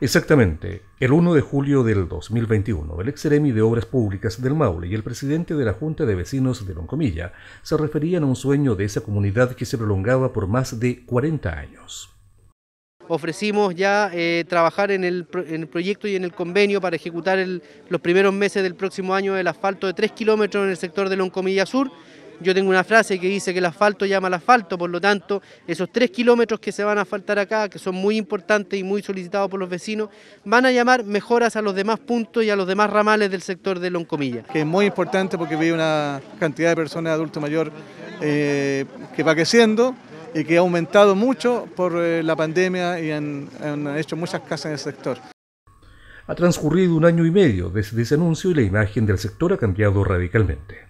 Exactamente, el 1 de julio del 2021, el ex de Obras Públicas del Maule y el presidente de la Junta de Vecinos de Loncomilla se referían a un sueño de esa comunidad que se prolongaba por más de 40 años. Ofrecimos ya eh, trabajar en el, proyecto y en el convenio para ejecutar los primeros meses del próximo año el asfalto de 3 kilómetros en el sector de Loncomilla Sur, yo tengo una frase que dice que el asfalto llama al asfalto, por lo tanto, esos tres kilómetros que se van a asfaltar acá, que son muy importantes y muy solicitados por los vecinos, van a llamar mejoras a los demás puntos y a los demás ramales del sector de Loncomilla. Que es muy importante porque vive una cantidad de personas de adulto mayor eh, que va creciendo y que ha aumentado mucho por eh, la pandemia y han hecho muchas casas en el sector. Ha transcurrido un año y medio desde ese anuncio y la imagen del sector ha cambiado radicalmente.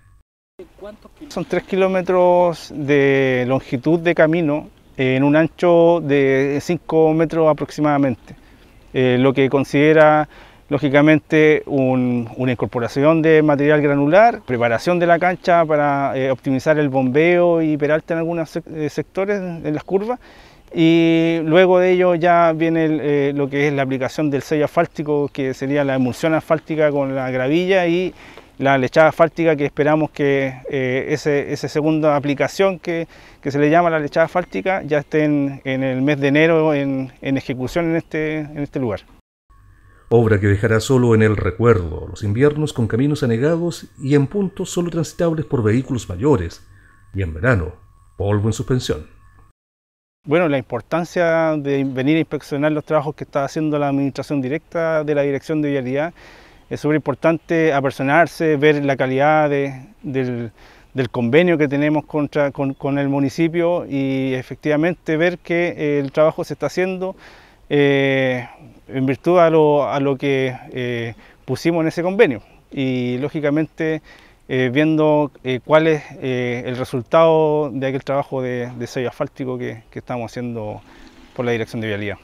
Son 3 kilómetros de longitud de camino eh, en un ancho de 5 metros aproximadamente, eh, lo que considera lógicamente una incorporación de material granular, preparación de la cancha para eh, optimizar el bombeo y peralta en algunos sectores, en las curvas, y luego de ello ya viene lo que es la aplicación del sello asfáltico, que sería la emulsión asfáltica con la gravilla y la lechada fáltica que esperamos que eh, esa segunda aplicación que, que, se le llama la lechada fáltica ya esté en, el mes de enero en, en ejecución en este, en este lugar. Obra que dejará solo en el recuerdo los inviernos con caminos anegados y en puntos solo transitables por vehículos mayores, y en verano, polvo en suspensión. Bueno, la importancia de venir a inspeccionar los trabajos que está haciendo la Administración Directa de la Dirección de Vialidad es súper importante apersonarse, ver la calidad del, convenio que tenemos con, el municipio y efectivamente ver que eh, el trabajo se está haciendo eh, en virtud a lo, que eh, pusimos en ese convenio. Y lógicamente viendo cuál es el resultado de aquel trabajo de, sello asfáltico que, que estamos haciendo por la Dirección de Vialidad.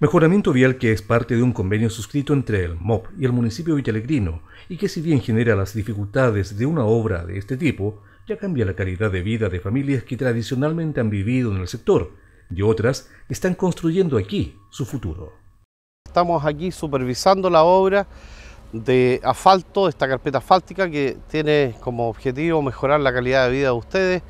Mejoramiento vial que es parte de un convenio suscrito entre el MOP y el municipio vitalegrino y que si bien genera las dificultades de una obra de este tipo, ya cambia la calidad de vida de familias que tradicionalmente han vivido en el sector y otras están construyendo aquí su futuro. Estamos aquí supervisando la obra de asfalto, esta carpeta asfáltica que tiene como objetivo mejorar la calidad de vida de ustedes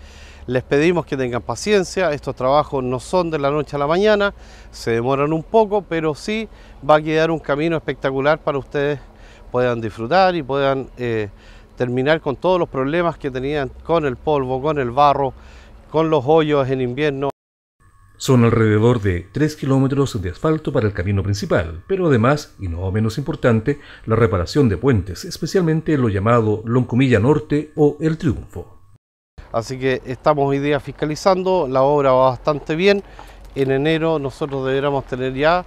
les pedimos que tengan paciencia, estos trabajos no son de la noche a la mañana, se demoran un poco, pero sí va a quedar un camino espectacular para ustedes puedan disfrutar y puedan eh, terminar con todos los problemas que tenían con el polvo, con el barro, con los hoyos en invierno. Son alrededor de 3 kilómetros de asfalto para el camino principal, pero además, y no menos importante, la reparación de puentes, especialmente lo llamado Loncomilla Norte o El Triunfo. Así que estamos hoy día fiscalizando, la obra va bastante bien. En enero nosotros deberíamos tener ya,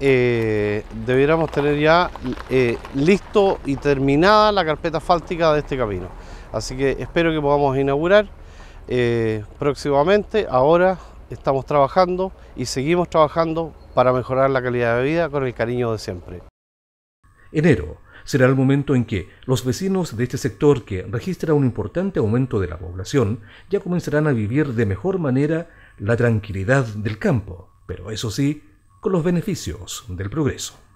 eh, tener ya eh, listo y terminada la carpeta fáltica de este camino. Así que espero que podamos inaugurar eh, próximamente. Ahora estamos trabajando y seguimos trabajando para mejorar la calidad de vida con el cariño de siempre. Enero será el momento en que los vecinos de este sector que registra un importante aumento de la población ya comenzarán a vivir de mejor manera la tranquilidad del campo, pero eso sí, con los beneficios del progreso.